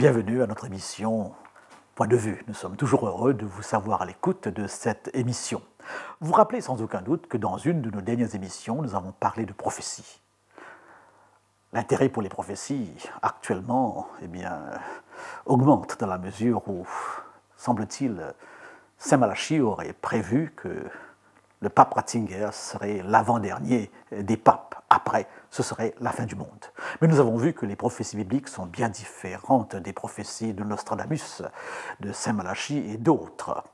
Bienvenue à notre émission Point de vue. Nous sommes toujours heureux de vous savoir à l'écoute de cette émission. Vous rappelez sans aucun doute que dans une de nos dernières émissions, nous avons parlé de prophéties. L'intérêt pour les prophéties actuellement eh bien, augmente dans la mesure où, semble-t-il, Saint Malachie aurait prévu que le pape Ratzinger serait l'avant-dernier des papes après, ce serait la fin du monde. Mais nous avons vu que les prophéties bibliques sont bien différentes des prophéties de Nostradamus, de Saint Malachie et d'autres.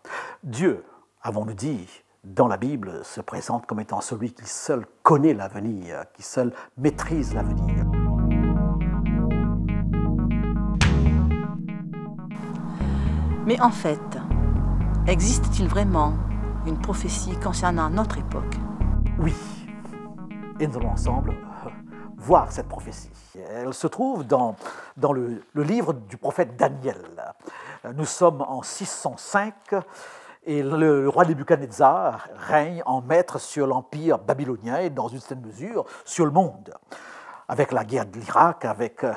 Dieu, avons-nous dit, dans la Bible, se présente comme étant celui qui seul connaît l'avenir, qui seul maîtrise l'avenir. Mais en fait, existe-t-il vraiment une prophétie concernant notre époque Oui, et nous allons ensemble euh, voir cette prophétie. Elle se trouve dans, dans le, livre du prophète Daniel. Nous sommes en 605 et le, le roi Nebuchadnezzar règne en maître sur l'empire babylonien et dans une certaine mesure sur le monde. Avec la guerre de l'Irak, avec euh,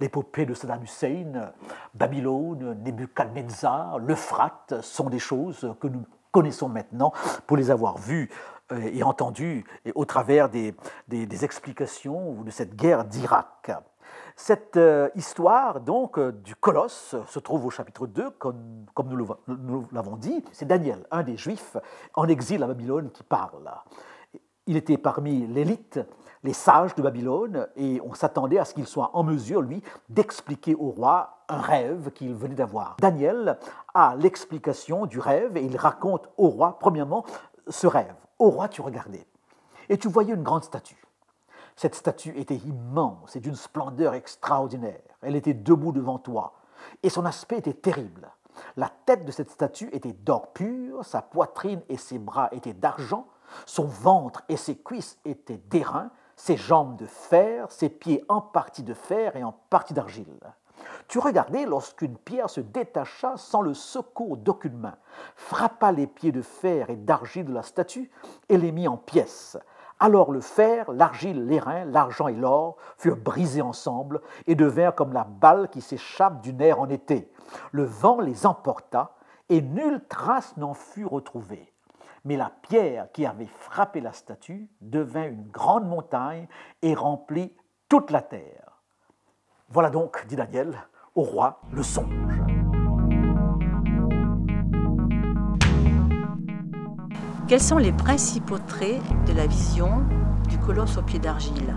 l'épopée de Saddam Hussein, Babylone, Nebuchadnezzar, l'Euphrate sont des choses que nous connaissons maintenant pour les avoir vues euh, et entendu au travers des, des, explications de cette guerre d'Irak. Cette euh, histoire donc euh, du colosse se trouve au chapitre 2, comme, comme nous l'avons dit. C'est Daniel, un des Juifs en exil à Babylone, qui parle. Il était parmi l'élite, les sages de Babylone, et on s'attendait à ce qu'il soit en mesure, lui, d'expliquer au roi un rêve qu'il venait d'avoir. Daniel a l'explication du rêve et il raconte au roi, premièrement, ce rêve. Au roi, tu regardais, et tu voyais une grande statue. Cette statue était immense et d'une splendeur extraordinaire. Elle était debout devant toi, et son aspect était terrible. La tête de cette statue était d'or pur, sa poitrine et ses bras étaient d'argent, son ventre et ses cuisses étaient d'airain, ses jambes de fer, ses pieds en partie de fer et en partie d'argile. Tu regardais lorsqu'une pierre se détacha sans le secours d'aucune main, frappa les pieds de fer et d'argile de la statue et les mit en pièces. Alors le fer, l'argile, l'airain, l'argent et l'or furent brisés ensemble et devinrent comme la balle qui s'échappe d'une aire en été. Le vent les emporta et nulle trace n'en fut retrouvée. Mais la pierre qui avait frappé la statue devint une grande montagne et remplit toute la terre. Voilà donc, dit Daniel, au roi le songe. Quels sont les principaux traits de la vision du colosse au pied d'argile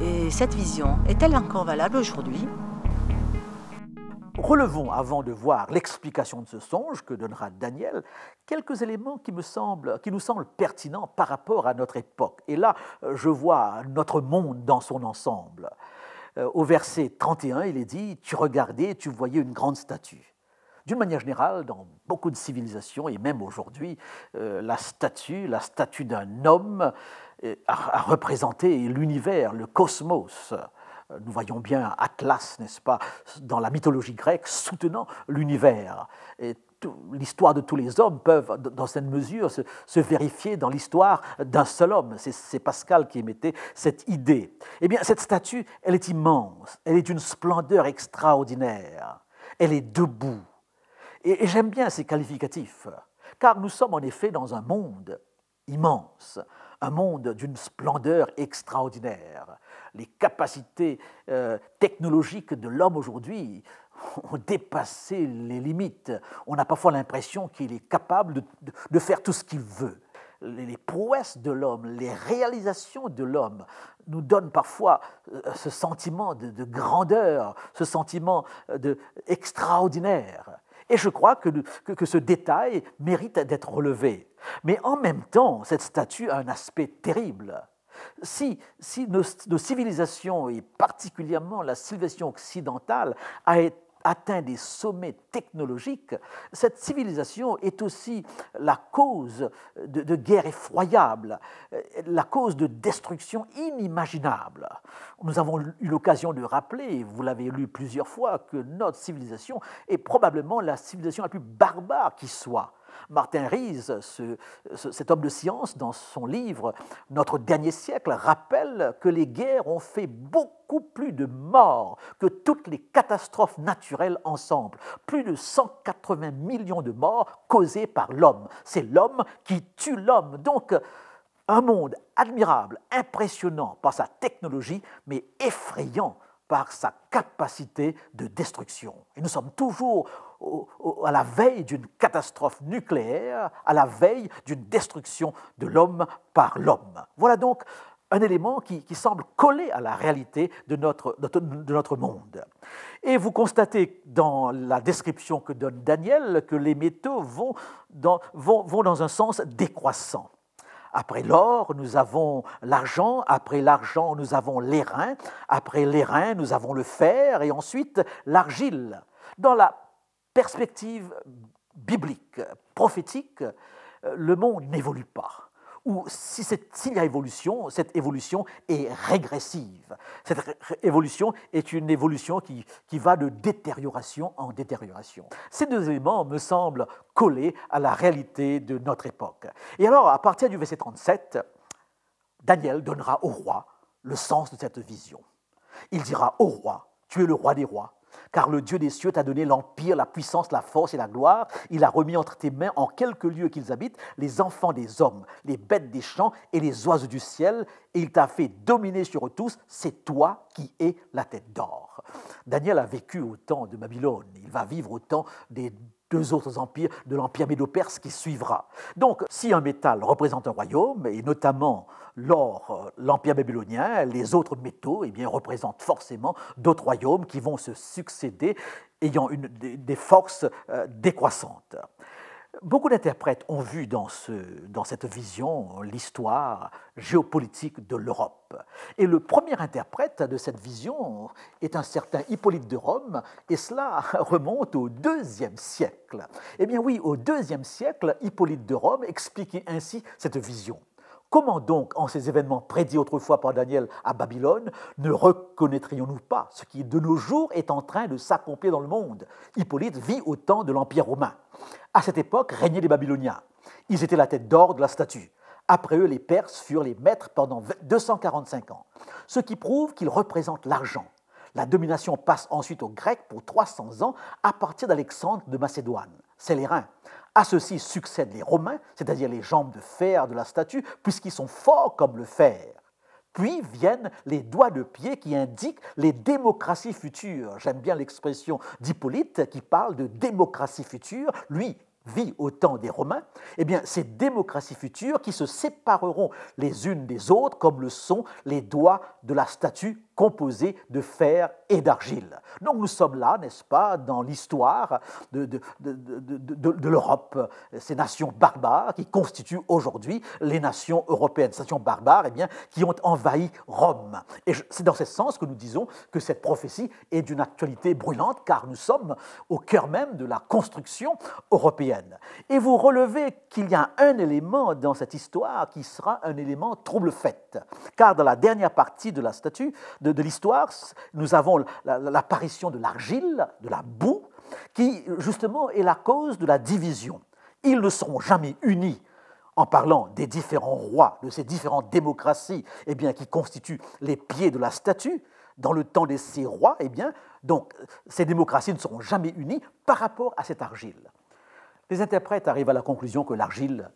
Et cette vision est-elle encore valable aujourd'hui Relevons, avant de voir l'explication de ce songe que donnera Daniel, quelques éléments qui, me semblent, qui nous semblent pertinents par rapport à notre époque. Et là, je vois notre monde dans son ensemble. Euh, au verset 31, il est dit Tu regardais tu voyais une grande statue. D'une manière générale, dans beaucoup de civilisations, et même aujourd'hui, euh, la statue, la statue d'un homme euh, a, représenté l'univers, le cosmos. Nous voyons bien Atlas, n'est-ce pas, dans la mythologie grecque, soutenant l'univers l'histoire de tous les hommes peut, dans cette mesure, se, vérifier dans l'histoire d'un seul homme. C'est Pascal qui émettait cette idée. Eh bien, cette statue, elle est immense, elle est d'une splendeur extraordinaire, elle est debout. et j'aime bien ces qualificatifs, car nous sommes en effet dans un monde immense, un monde d'une splendeur extraordinaire les capacités euh, technologiques de l'homme aujourd'hui ont dépassé les limites. On a parfois l'impression qu'il est capable de, faire tout ce qu'il veut. Les, prouesses de l'homme, les réalisations de l'homme nous donnent parfois euh, ce sentiment de, grandeur, ce sentiment euh, de extraordinaire. Et je crois que ce détail mérite d'être relevé. Mais en même temps, cette statue a un aspect terrible. Si, si nos, civilisations, et particulièrement la civilisation occidentale, a atteint des sommets technologiques, cette civilisation est aussi la cause de, de guerres effroyables, euh, la cause de destructions inimaginables. Nous avons eu l'occasion de rappeler, vous l'avez lu plusieurs fois, que notre civilisation est probablement la civilisation la plus barbare qui soit. Martin Rees, cet homme de science, dans son livre Notre dernier siècle, rappelle que les guerres ont fait beaucoup plus de morts que toutes les catastrophes naturelles ensemble. Plus de 180 millions de morts causées par l'homme. C'est l'homme qui tue l'homme. Donc, un monde admirable, impressionnant par sa technologie, mais effrayant par sa capacité de destruction. Et nous sommes toujours à la veille d'une catastrophe nucléaire, à la veille d'une destruction de l'homme par l'homme. Voilà donc un élément qui, semble coller à la réalité de notre, monde. Et vous constatez dans la description que donne Daniel que les métaux vont dans, vont, vont dans un sens décroissant. Après l'or, nous avons l'argent, après l'argent, nous avons l'airain, après l'airain, nous avons le fer et ensuite l'argile. Dans la perspective biblique, prophétique, euh, le monde n'évolue pas. Ou s'il y a évolution, cette évolution est régressive. Cette évolution est une évolution qui, qui va de détérioration en détérioration. Ces deux éléments me semblent collés à la réalité de notre époque. Et alors, à partir du verset 37, Daniel donnera au roi le sens de cette vision. Il dira au roi, tu es le roi des rois, car le Dieu des cieux t'a donné l'empire, la puissance, la force et la gloire. Il a remis entre tes mains, en quelques lieux qu'ils habitent, les enfants des hommes, les bêtes des champs et les oiseaux du ciel. Et il t'a fait dominer sur eux tous. C'est toi qui es la tête d'or. Daniel a vécu au temps de Babylone. Il va vivre au temps des deux autres empires de l'empire médo-perse qui suivra. Donc, si un métal représente un royaume, et notamment l'or, euh, l'empire babylonien, les autres métaux eh bien, représentent forcément d'autres royaumes qui vont se succéder ayant des, forces euh, décroissantes. Beaucoup d'interprètes ont vu dans, cette vision l'histoire géopolitique de l'Europe. Et le premier interprète de cette vision est un certain Hippolyte de Rome, et cela remonte au deuxième siècle. Eh bien oui, au deuxième siècle, Hippolyte de Rome expliquait ainsi cette vision. Comment donc, en ces événements prédits autrefois par Daniel à Babylone, ne reconnaîtrions-nous pas ce qui de nos jours est en train de s'accomplir dans le monde Hippolyte vit au temps de l'Empire romain. À cette époque régnaient les Babyloniens. Ils étaient la tête d'or de la statue. Après eux, les Perses furent les maîtres pendant 245 ans, ce qui prouve qu'ils représentent l'argent. La domination passe ensuite aux Grecs pour 300 ans à partir d'Alexandre de Macédoine. C'est les reins. À ceux-ci succèdent les Romains, c'est-à-dire les jambes de fer de la statue, puisqu'ils sont forts comme le fer. Puis viennent les doigts de pied qui indiquent les démocraties futures. J'aime bien l'expression d'Hippolyte qui parle de démocratie future. Lui vit au temps des Romains. Eh bien, ces démocraties futures qui se sépareront les unes des autres comme le sont les doigts de la statue composé de fer et d'argile. Donc nous sommes là, n'est-ce pas, dans l'histoire de, de, de, de l'Europe, ces nations barbares qui constituent aujourd'hui les nations européennes, ces nations barbares et eh bien, qui ont envahi Rome. Et c'est dans ce sens que nous disons que cette prophétie est d'une actualité brûlante, car nous sommes au cœur même de la construction européenne. Et vous relevez qu'il y a un élément dans cette histoire qui sera un élément trouble-fête, car dans la dernière partie de la statue, de, l'histoire, nous avons l'apparition de l'argile, de la boue, qui justement est la cause de la division. Ils ne seront jamais unis en parlant des différents rois, de ces différentes démocraties eh bien, qui constituent les pieds de la statue, dans le temps de ces rois, eh bien, donc, ces démocraties ne seront jamais unies par rapport à cette argile. Les interprètes arrivent à la conclusion que l'argile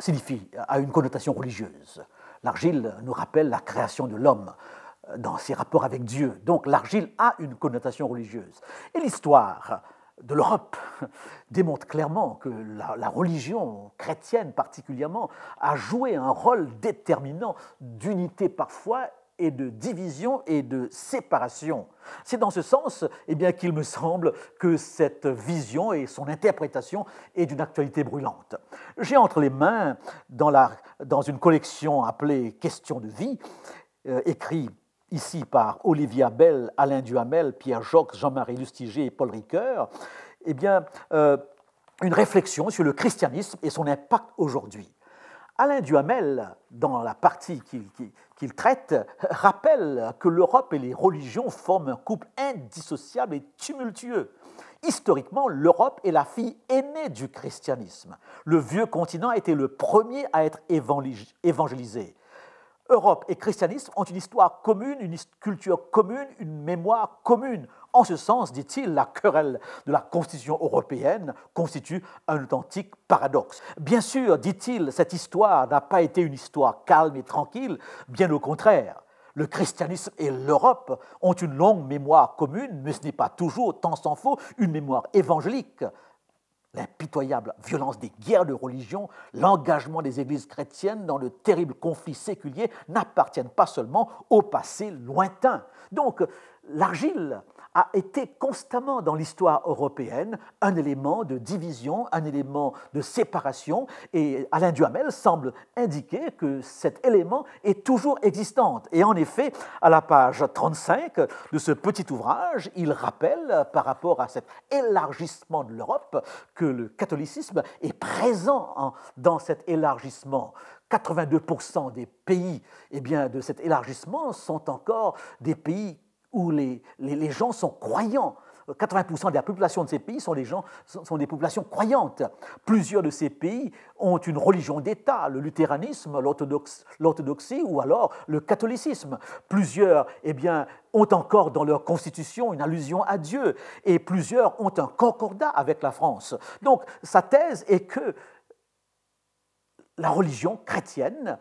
signifie, a une connotation religieuse. L'argile nous rappelle la création de l'homme dans ses rapports avec Dieu. Donc l'argile a une connotation religieuse. Et l'histoire de l'Europe démontre clairement que la, religion chrétienne particulièrement a joué un rôle déterminant d'unité parfois et de division et de séparation. C'est dans ce sens et eh bien, qu'il me semble que cette vision et son interprétation est d'une actualité brûlante. J'ai entre les mains, dans, la, dans une collection appelée Questions de vie, euh, écrit ici par Olivia Bell, Alain Duhamel, Pierre Jocques, Jean-Marie Lustiger et Paul Ricoeur, eh bien, euh, une réflexion sur le christianisme et son impact aujourd'hui. Alain Duhamel, dans la partie qu'il traite, rappelle que l'Europe et les religions forment un couple indissociable et tumultueux. Historiquement, l'Europe est la fille aînée du christianisme. Le vieux continent a été le premier à être évangélisé. Europe et christianisme ont une histoire commune, une culture commune, une mémoire commune. En ce sens, dit-il, la querelle de la Constitution européenne constitue un authentique paradoxe. Bien sûr, dit-il, cette histoire n'a pas été une histoire calme et tranquille, bien au contraire. Le christianisme et l'Europe ont une longue mémoire commune, mais ce n'est pas toujours, tant s'en faut, une mémoire évangélique l'impitoyable violence des guerres de religion, l'engagement des églises chrétiennes dans le terrible conflit séculier n'appartiennent pas seulement au passé lointain. Donc l'argile a été constamment dans l'histoire européenne un élément de division, un élément de séparation, et Alain Duhamel semble indiquer que cet élément est toujours existant. Et en effet, à la page 35 de ce petit ouvrage, il rappelle, par rapport à cet élargissement de l'Europe, que le catholicisme est présent dans cet élargissement, 82% des pays eh bien, de cet élargissement sont encore des pays où les, gens sont croyants. 80% euh, de la population de ces pays sont des, gens, sont des populations croyantes. Plusieurs de ces pays ont une religion d'État, le luthéranisme, l'orthodoxie ou alors le catholicisme. Plusieurs eh bien, ont encore dans leur constitution une allusion à Dieu et plusieurs ont un concordat avec la France. Donc sa thèse est que la religion chrétienne,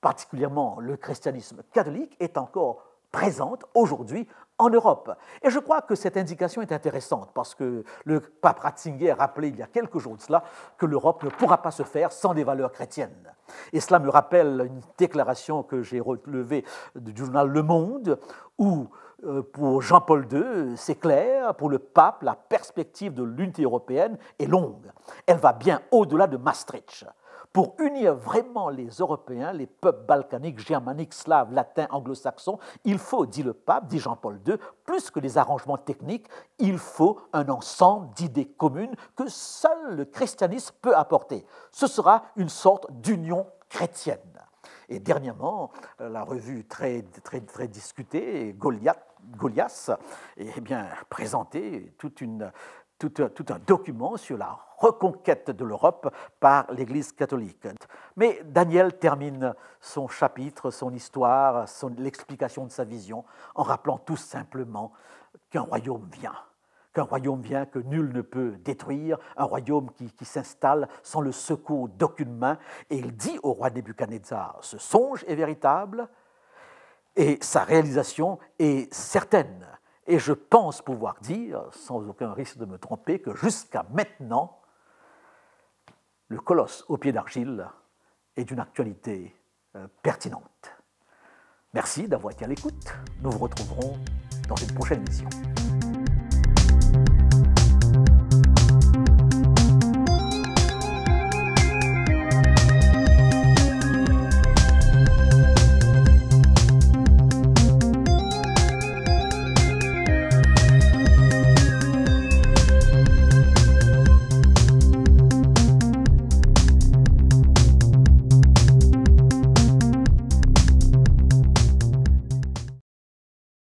particulièrement le christianisme catholique, est encore présente aujourd'hui en Europe. Et je crois que cette indication est intéressante parce que le pape Ratzinger a rappelé il y a quelques jours de cela que l'Europe ne pourra pas se faire sans des valeurs chrétiennes. Et cela me rappelle une déclaration que j'ai relevée du journal Le Monde où euh, pour Jean-Paul II, c'est clair, pour le pape, la perspective de l'unité européenne est longue. Elle va bien au-delà de Maastricht pour unir vraiment les Européens, les peuples balkaniques, germaniques, slaves, latins, anglo-saxons, il faut, dit le pape, dit Jean-Paul II, plus que les arrangements techniques, il faut un ensemble d'idées communes que seul le christianisme peut apporter. Ce sera une sorte d'union chrétienne. Et dernièrement, euh, la revue très, très, très discutée, Goliath, Goliath, eh bien, présenté toute une, tout un, document sur la reconquête de l'Europe par l'Église catholique. Mais Daniel termine son chapitre, son histoire, l'explication de sa vision en rappelant tout simplement qu'un royaume vient qu'un royaume vient que nul ne peut détruire, un royaume qui, qui s'installe sans le secours d'aucune main. Et il dit au roi Nebuchadnezzar, ce songe est véritable et sa réalisation est certaine. Et je pense pouvoir dire, sans aucun risque de me tromper, que jusqu'à maintenant, le colosse au pied d'argile est d'une actualité euh, pertinente. Merci d'avoir été à l'écoute. Nous vous retrouverons dans une prochaine émission.